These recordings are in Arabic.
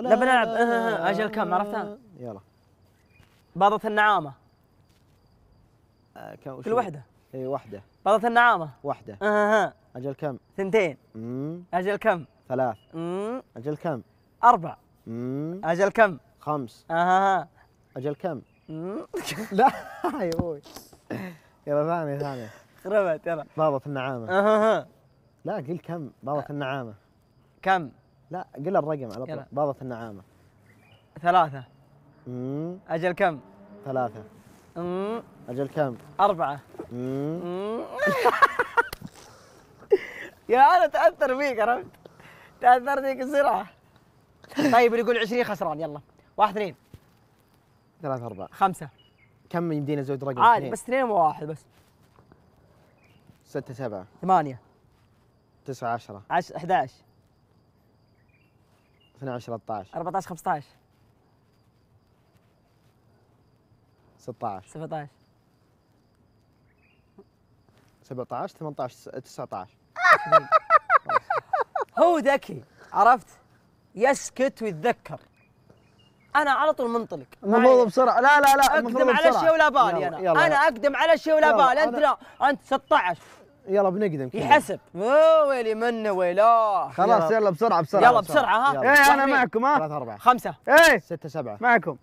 لا لا بنلعب اجل كم عرفتها؟ يلا باضة النعامة آه، كل واحدة اي واحدة باضة النعامة واحدة اها اجل كم؟ ثنتين امم اجل كم؟ ثلاث امم اجل كم؟ أربع امم اجل كم؟ خمس اها اجل كم؟ لا يا ابوي يلا ثانية ثانية خربت يلا باضة النعامة اها لا قل كم باضة النعامة كم؟ لا قل الرقم على طول باضت النعامه ثلاثة مم. أجل كم؟ ثلاثة مم. أجل كم؟ أربعة مم. يا أنا تأثر فيك عرفت؟ تأثرت فيك بسرعة طيب اللي يقول 20 خسران يلا واحد اثنين ثلاثة أربعة خمسة كم يمدينا زود رقم؟ عادي بس اثنين وواحد بس ستة سبعة ثمانية تسعة عشرة عش... 11 12 13 14 15 16 17 17 18 19 هو ذكي عرفت يسكت ويتذكر انا على طول منطلق المفروض بسرعه لا لا لا اقدم على شيء ولا بالي انا انا اقدم على شيء ولا بالي انت لا انت 16 يلا بنقدم كذا يحسب ويلي منه ويلاه خلاص يلا بسرعه بسرعه يلا بسرعه ها ايه انا معكم ها ثلاثة أربعة خمسة ايه ستة سبعة معكم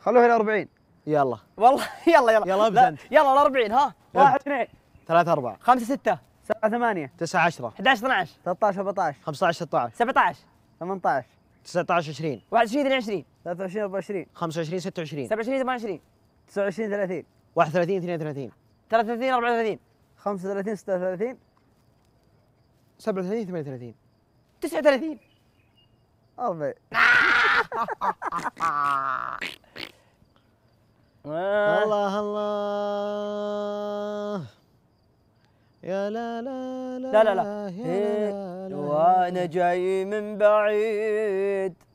خلوها إلى 40 يلا والله يلا يلا يلا ابدأ يلا ال 40 ها واحد اثنين ثلاثة أربعة خمسة ستة سبعة ثمانية تسعة عشرة 11 12 13 14 15 16 17 18 19 20 21 22 23 24 25 26 27 28 29 30 31 32 33 33 34 35 36 37 38 39 40 الله الله يا لا لا لا لا لا لا لا, لا, لا, إيه. لا, لا, لا وانا جاي من بعيد